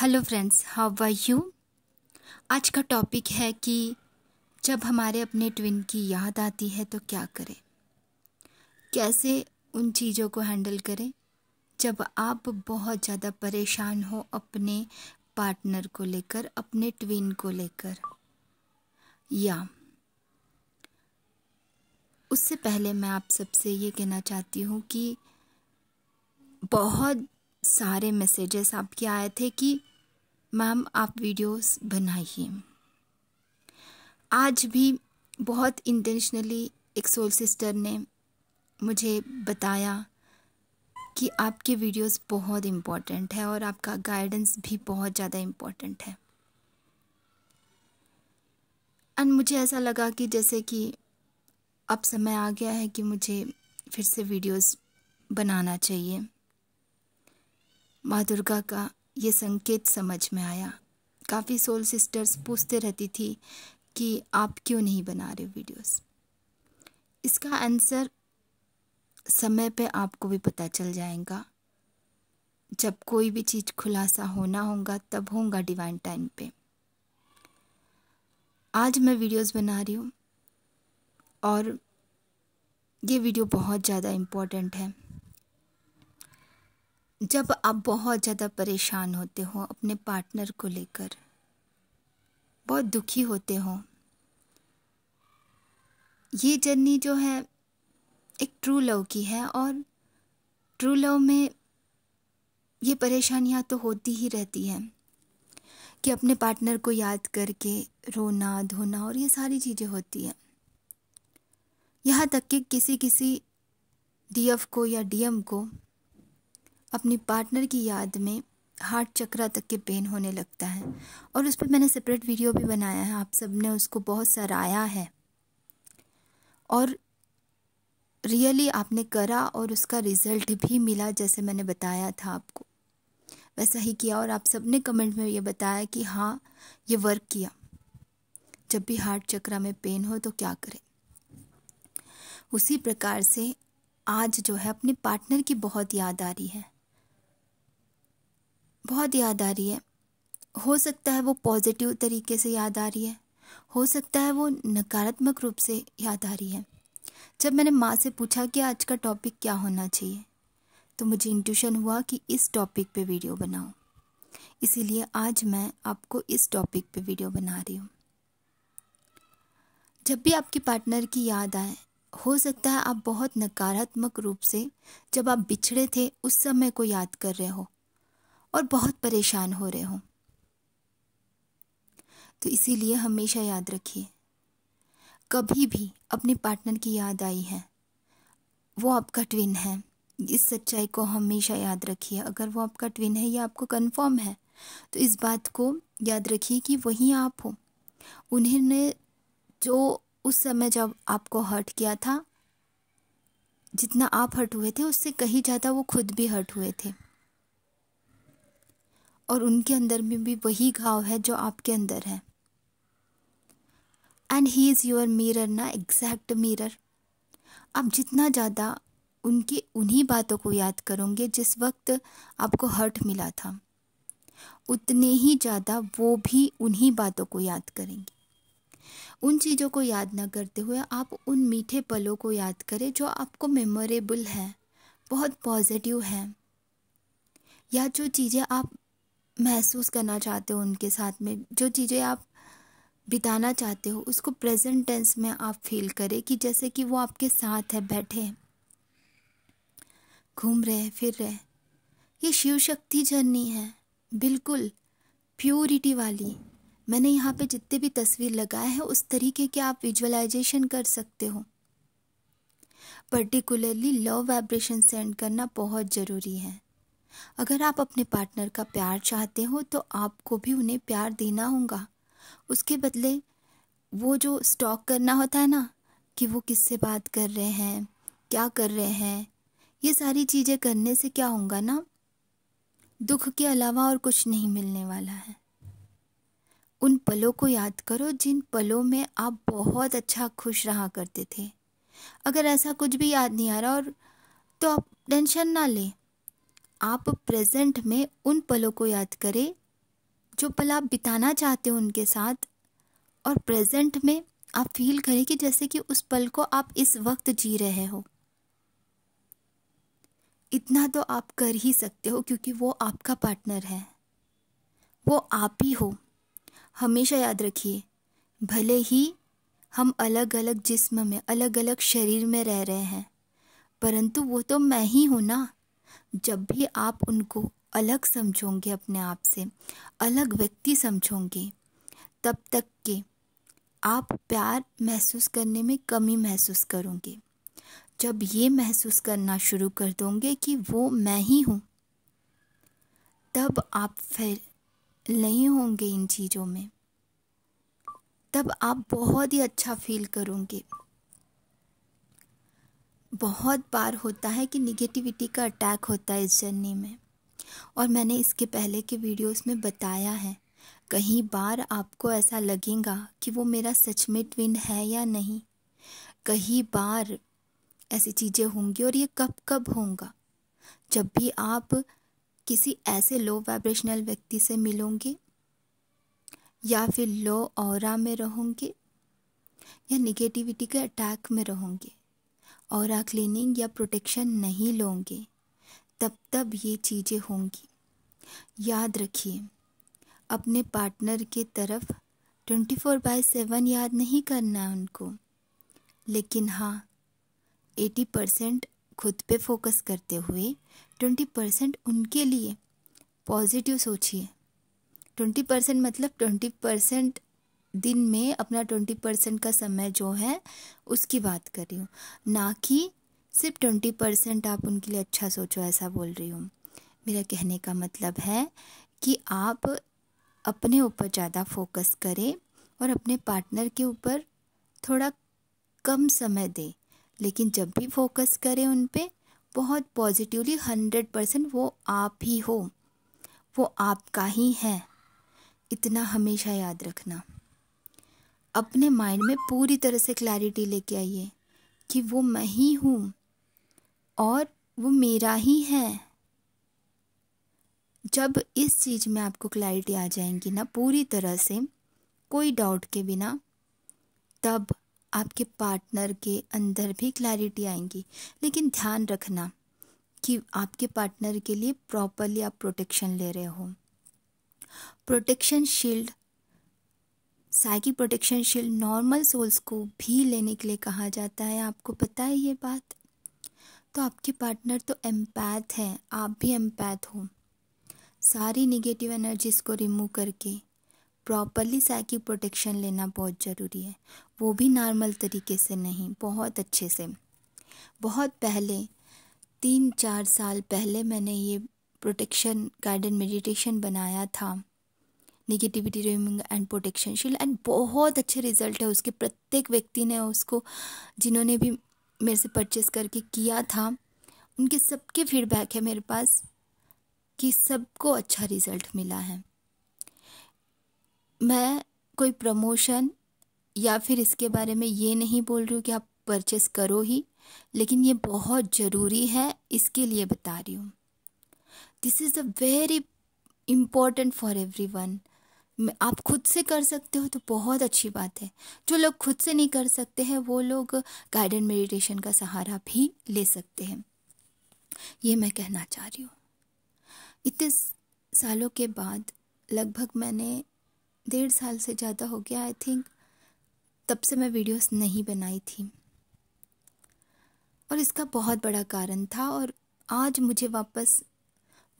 hello friends how are you आज का topic है कि जब हमारे अपने ट्विन की याद आती है तो क्या करें कैसे उन चीज़ों को हैंडल करें जब आप बहुत ज़्यादा परेशान हो अपने पार्टनर को लेकर अपने ट्विन को लेकर या उससे पहले मैं आप सबसे ये कहना चाहती हूँ कि बहुत सारे मैसेजेस आपके आए थे कि मैम आप वीडियोस बनाइए आज भी बहुत इंटेंशनली एक सोल सिस्टर ने मुझे बताया कि आपके वीडियोस बहुत इम्पॉर्टेंट है और आपका गाइडेंस भी बहुत ज़्यादा इम्पॉर्टेंट है एंड मुझे ऐसा लगा कि जैसे कि अब समय आ गया है कि मुझे फिर से वीडियोस बनाना चाहिए माँ दुर्गा का ये संकेत समझ में आया काफ़ी सोल सिस्टर्स पूछते रहती थी कि आप क्यों नहीं बना रहे वीडियोस इसका आंसर समय पे आपको भी पता चल जाएगा जब कोई भी चीज़ खुलासा होना होगा तब होगा डिवाइन टाइम पे आज मैं वीडियोस बना रही हूँ और ये वीडियो बहुत ज़्यादा इम्पोर्टेंट है जब आप बहुत ज़्यादा परेशान होते हो अपने पार्टनर को लेकर बहुत दुखी होते हो ये जर्नी जो है एक ट्रू लव की है और ट्रू लव में ये परेशानियाँ तो होती ही रहती हैं कि अपने पार्टनर को याद करके रोना धोना और ये सारी चीज़ें होती हैं यहाँ तक कि किसी किसी डीएफ को या डीएम को अपनी पार्टनर की याद में हार्ट चक्रा तक के पेन होने लगता है और उस पर मैंने सेपरेट वीडियो भी बनाया है आप सब ने उसको बहुत सराहाया है और रियली आपने करा और उसका रिज़ल्ट भी मिला जैसे मैंने बताया था आपको वैसा ही किया और आप सब ने कमेंट में ये बताया कि हाँ ये वर्क किया जब भी हार्ट चक्रा में पेन हो तो क्या करें उसी प्रकार से आज जो है अपने पार्टनर की बहुत याद आ रही है बहुत याद आ रही है हो सकता है वो पॉजिटिव तरीके से याद आ रही है हो सकता है वो नकारात्मक रूप से याद आ रही है जब मैंने माँ से पूछा कि आज का टॉपिक क्या होना चाहिए तो मुझे इंट्यूशन हुआ कि इस टॉपिक पे वीडियो बनाओ इसीलिए आज मैं आपको इस टॉपिक पे वीडियो बना रही हूँ जब भी आपकी पार्टनर की याद आए हो सकता है आप बहुत नकारात्मक रूप से जब आप बिछड़े थे उस समय को याद कर रहे हो और बहुत परेशान हो रहे हों तो इसीलिए हमेशा याद रखिए कभी भी अपने पार्टनर की याद आई है वो आपका ट्विन है इस सच्चाई को हमेशा याद रखिए अगर वो आपका ट्विन है या आपको कंफर्म है तो इस बात को याद रखिए कि वही आप हो उन्होंने जो उस समय जब आपको हर्ट किया था जितना आप हर्ट हुए थे उससे कहीं ज़्यादा वो खुद भी हर्ट हुए थे और उनके अंदर में भी वही घाव है जो आपके अंदर है and he is your mirror ना एग्जैक्ट मिरर आप जितना ज़्यादा उनकी उन्हीं बातों को याद करोगे जिस वक्त आपको हर्ट मिला था उतने ही ज़्यादा वो भी उन्हीं बातों को याद करेंगे उन चीज़ों को याद ना करते हुए आप उन मीठे पलों को याद करें जो आपको मेमोरेबल हैं बहुत पॉजिटिव हैं या जो चीज़ें आप महसूस करना चाहते हो उनके साथ में जो चीज़ें आप बिताना चाहते हो उसको प्रेजेंट टेंस में आप फील करें कि जैसे कि वो आपके साथ है बैठे हैं घूम रहे हैं फिर रहे ये शिव शक्ति झरनी है बिल्कुल प्योरिटी वाली मैंने यहाँ पे जितने भी तस्वीर लगाए हैं उस तरीके के आप विजुअलाइजेशन कर सकते हो पर्टिकुलरली लव वाइब्रेशन सेंड करना बहुत ज़रूरी है अगर आप अपने पार्टनर का प्यार चाहते हो तो आपको भी उन्हें प्यार देना होगा उसके बदले वो जो स्टॉक करना होता है ना कि वो किससे बात कर रहे हैं क्या कर रहे हैं ये सारी चीज़ें करने से क्या होगा ना दुख के अलावा और कुछ नहीं मिलने वाला है उन पलों को याद करो जिन पलों में आप बहुत अच्छा खुश रहा करते थे अगर ऐसा कुछ भी याद नहीं आ रहा और तो आप टेंशन ना लें आप प्रेजेंट में उन पलों को याद करें जो पल आप बिताना चाहते हो उनके साथ और प्रेजेंट में आप फील करें कि जैसे कि उस पल को आप इस वक्त जी रहे हो इतना तो आप कर ही सकते हो क्योंकि वो आपका पार्टनर है वो आप ही हो हमेशा याद रखिए भले ही हम अलग अलग जिस्म में अलग अलग शरीर में रह रहे हैं परंतु वो तो मैं ही हूँ ना जब भी आप उनको अलग समझोगे अपने आप से अलग व्यक्ति समझोगे तब तक के आप प्यार महसूस करने में कमी महसूस करोगे जब ये महसूस करना शुरू कर दोगे कि वो मैं ही हूँ तब आप फिर नहीं होंगे इन चीज़ों में तब आप बहुत ही अच्छा फील करोगे बहुत बार होता है कि निगेटिविटी का अटैक होता है इस जर्नी में और मैंने इसके पहले के वीडियोस में बताया है कहीं बार आपको ऐसा लगेगा कि वो मेरा सच में ट्विन है या नहीं कहीं बार ऐसी चीज़ें होंगी और ये कब कब होगा जब भी आप किसी ऐसे लो वाइब्रेशनल व्यक्ति से मिलोगे या फिर लो और में रहोगे या निगेटिविटी के अटैक में रहोगे और क्लीनिंग या प्रोटेक्शन नहीं लोगे तब तब ये चीज़ें होंगी याद रखिए अपने पार्टनर के तरफ ट्वेंटी फोर बाई सेवन याद नहीं करना है उनको लेकिन हाँ एटी परसेंट खुद पे फोकस करते हुए ट्वेंटी परसेंट उनके लिए पॉजिटिव सोचिए ट्वेंटी परसेंट मतलब ट्वेंटी परसेंट दिन में अपना ट्वेंटी परसेंट का समय जो है उसकी बात कर रही हूँ ना कि सिर्फ ट्वेंटी परसेंट आप उनके लिए अच्छा सोचो ऐसा बोल रही हूँ मेरा कहने का मतलब है कि आप अपने ऊपर ज़्यादा फोकस करें और अपने पार्टनर के ऊपर थोड़ा कम समय दें लेकिन जब भी फोकस करें उन पर बहुत पॉजिटिवली हंड्रेड परसेंट वो आप ही हो वो आपका ही है इतना हमेशा याद रखना अपने माइंड में पूरी तरह से क्लैरिटी लेके आइए कि वो मैं ही हूँ और वो मेरा ही है जब इस चीज़ में आपको क्लैरिटी आ जाएंगी ना पूरी तरह से कोई डाउट के बिना तब आपके पार्टनर के अंदर भी क्लैरिटी आएंगी लेकिन ध्यान रखना कि आपके पार्टनर के लिए प्रॉपरली आप प्रोटेक्शन ले रहे हो protection shield psychic protection shield normal souls को भी लेने के लिए कहा जाता है आपको पता है ये बात तो आपके पार्टनर तो एम्पैथ हैं आप भी एम्पैथ हो सारी निगेटिव एनर्जीज को रिमूव करके प्रॉपरली साइकिक प्रोटेक्शन लेना बहुत ज़रूरी है वो भी नॉर्मल तरीके से नहीं बहुत अच्छे से बहुत पहले तीन चार साल पहले मैंने ये प्रोटेक्शन गाइडेड मेडिटेशन बनाया था negativity removing and protection shield and बहुत अच्छे रिजल्ट है उसके प्रत्येक व्यक्ति ने उसको जिन्होंने भी मेरे से परचेस करके किया था उनके सबके फीडबैक है मेरे पास कि सबको अच्छा रिज़ल्ट मिला है मैं कोई प्रमोशन या फिर इसके बारे में ये नहीं बोल रही हूँ कि आप परचेस करो ही लेकिन ये बहुत ज़रूरी है इसके लिए बता रही हूँ this is a very important for everyone आप खुद से कर सकते हो तो बहुत अच्छी बात है जो लोग खुद से नहीं कर सकते हैं वो लोग गाइडेड मेडिटेशन का सहारा भी ले सकते हैं ये मैं कहना चाह रही हूँ इतने सालों के बाद लगभग मैंने डेढ़ साल से ज़्यादा हो गया आई थिंक तब से मैं वीडियोस नहीं बनाई थी और इसका बहुत बड़ा कारण था और आज मुझे वापस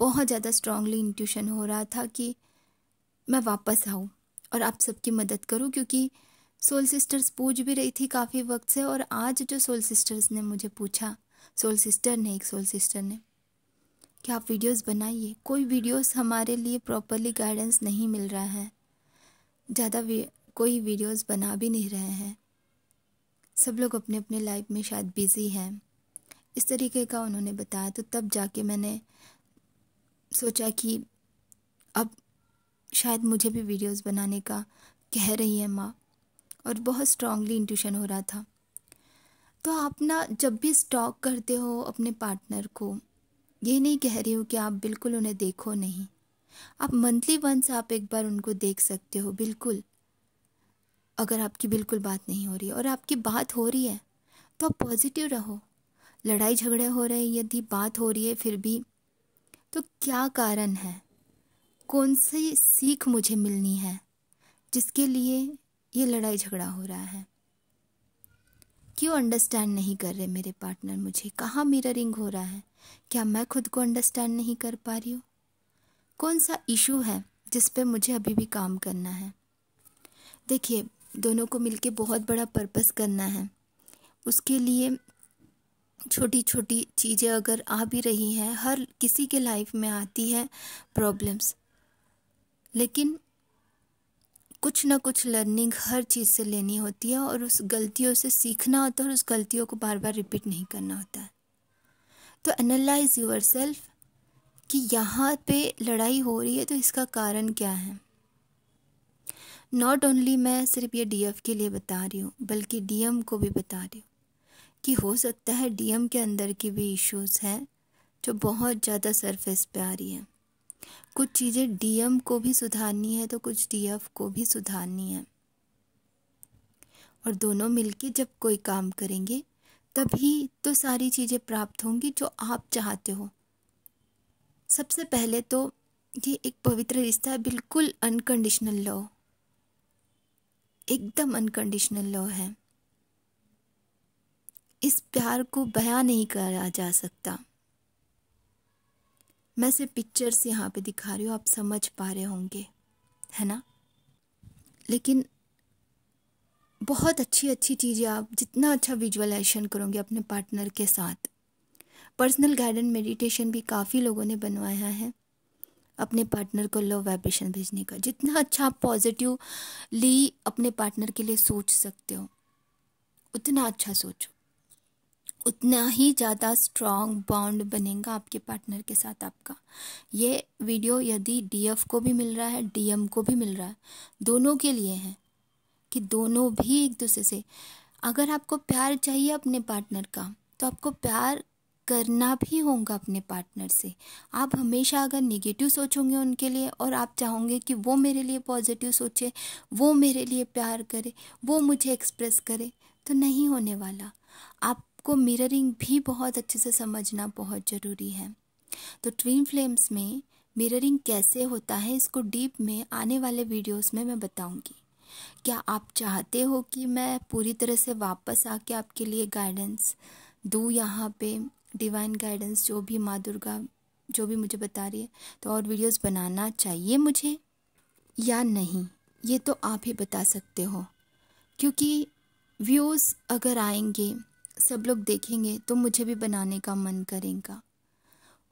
बहुत ज़्यादा स्ट्रांगली इंट्यूशन हो रहा था कि मैं वापस आऊँ और आप सबकी मदद करूँ क्योंकि सोल सिस्टर्स पूछ भी रही थी काफ़ी वक्त से और आज जो सोल सिस्टर्स ने मुझे पूछा सोल सिस्टर ने एक सोल सिस्टर ने कि आप वीडियोस बनाइए कोई वीडियोस हमारे लिए प्रॉपरली गाइडेंस नहीं मिल रहा है ज़्यादा वी, कोई वीडियोस बना भी नहीं रहे हैं सब लोग अपने अपने लाइफ में शायद बिज़ी हैं इस तरीके का उन्होंने बताया तो तब जाके मैंने सोचा कि अब शायद मुझे भी वीडियोस बनाने का कह रही है माँ और बहुत स्ट्रांगली इंट्यूशन हो रहा था तो आप ना जब भी स्टॉक करते हो अपने पार्टनर को ये नहीं कह रही हो कि आप बिल्कुल उन्हें देखो नहीं आप मंथली वंस आप एक बार उनको देख सकते हो बिल्कुल अगर आपकी बिल्कुल बात नहीं हो रही और आपकी बात हो रही है तो आप पॉजिटिव रहो लड़ाई झगड़े हो रहे हैं यदि बात हो रही है फिर भी तो क्या कारण है कौन सी सीख मुझे मिलनी है जिसके लिए ये लड़ाई झगड़ा हो रहा है क्यों अंडरस्टैंड नहीं कर रहे मेरे पार्टनर मुझे कहाँ मिररिंग हो रहा है क्या मैं खुद को अंडरस्टैंड नहीं कर पा रही हूँ कौन सा इशू है जिस पे मुझे अभी भी काम करना है देखिए दोनों को मिलके बहुत बड़ा पर्पस करना है उसके लिए छोटी छोटी चीज़ें अगर आ भी रही हैं हर किसी के लाइफ में आती है प्रॉब्लम्स लेकिन कुछ ना कुछ लर्निंग हर चीज़ से लेनी होती है और उस गलतियों से सीखना होता है और उस गलतियों को बार बार रिपीट नहीं करना होता है तो एनालाइज योर सेल्फ कि यहाँ पे लड़ाई हो रही है तो इसका कारण क्या है नॉट ओनली मैं सिर्फ ये डी के लिए बता रही हूँ बल्कि डी को भी बता रही हूँ कि हो सकता है डी के अंदर की भी इश्यूज हैं जो बहुत ज़्यादा सरफेस पे आ रही हैं कुछ चीज़ें डीएम को भी सुधारनी है तो कुछ डीएफ को भी सुधारनी है और दोनों मिलके जब कोई काम करेंगे तभी तो सारी चीज़ें प्राप्त होंगी जो आप चाहते हो सबसे पहले तो ये एक पवित्र रिश्ता है बिल्कुल अनकंडीशनल लॉ एकदम अनकंडीशनल लॉ है इस प्यार को बयां नहीं करा जा सकता मैं सिर्फ पिक्चर्स यहाँ पे दिखा रही हूँ आप समझ पा रहे होंगे है ना लेकिन बहुत अच्छी अच्छी चीज़ें आप जितना अच्छा विजुअलाइजेशन करोगे अपने पार्टनर के साथ पर्सनल गाइडेंस मेडिटेशन भी काफ़ी लोगों ने बनवाया है अपने पार्टनर को लो वाइब्रेशन भेजने का जितना अच्छा आप पॉजिटिवली अपने पार्टनर के लिए सोच सकते हो उतना अच्छा सोचो उतना ही ज़्यादा स्ट्रॉन्ग बॉन्ड बनेगा आपके पार्टनर के साथ आपका ये वीडियो यदि डीएफ को भी मिल रहा है डीएम को भी मिल रहा है दोनों के लिए हैं कि दोनों भी एक दूसरे से अगर आपको प्यार चाहिए अपने पार्टनर का तो आपको प्यार करना भी होगा अपने पार्टनर से आप हमेशा अगर निगेटिव सोचोगे उनके लिए और आप चाहोगे कि वो मेरे लिए पॉजिटिव सोचे वो मेरे लिए प्यार करे वो मुझे एक्सप्रेस करे तो नहीं होने वाला आप आपको मिररिंग भी बहुत अच्छे से समझना बहुत ज़रूरी है तो ट्विन फ्लेम्स में मिररिंग कैसे होता है इसको डीप में आने वाले वीडियोस में मैं बताऊंगी क्या आप चाहते हो कि मैं पूरी तरह से वापस आके आपके लिए गाइडेंस दूँ यहाँ पे डिवाइन गाइडेंस जो भी माँ दुर्गा जो भी मुझे बता रही है तो और वीडियोस बनाना चाहिए मुझे या नहीं ये तो आप ही बता सकते हो क्योंकि व्यूज़ अगर आएंगे सब लोग देखेंगे तो मुझे भी बनाने का मन करेगा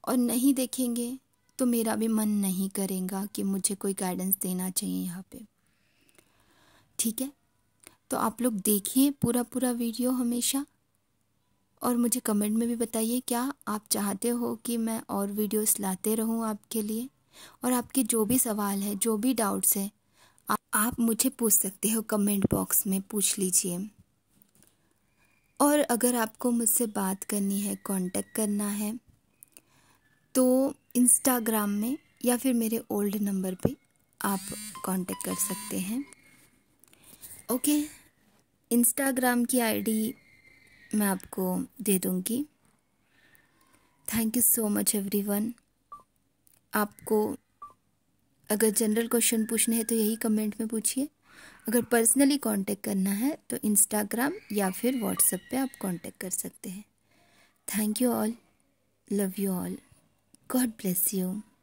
और नहीं देखेंगे तो मेरा भी मन नहीं करेगा कि मुझे कोई गाइडेंस देना चाहिए यहाँ पे ठीक है तो आप लोग देखिए पूरा पूरा वीडियो हमेशा और मुझे कमेंट में भी बताइए क्या आप चाहते हो कि मैं और वीडियोस लाते रहूं आपके लिए और आपके जो भी सवाल है जो भी डाउट्स है आप मुझे पूछ सकते हो कमेंट बॉक्स में पूछ लीजिए और अगर आपको मुझसे बात करनी है कांटेक्ट करना है तो इंस्टाग्राम में या फिर मेरे ओल्ड नंबर पे आप कांटेक्ट कर सकते हैं ओके इंस्टाग्राम की आईडी मैं आपको दे दूँगी thank you so much everyone आपको अगर जनरल क्वेश्चन पूछने हैं तो यही कमेंट में पूछिए अगर पर्सनली कांटेक्ट करना है तो इंस्टाग्राम या फिर व्हाट्सएप पे आप कांटेक्ट कर सकते हैं thank you all love you all God bless you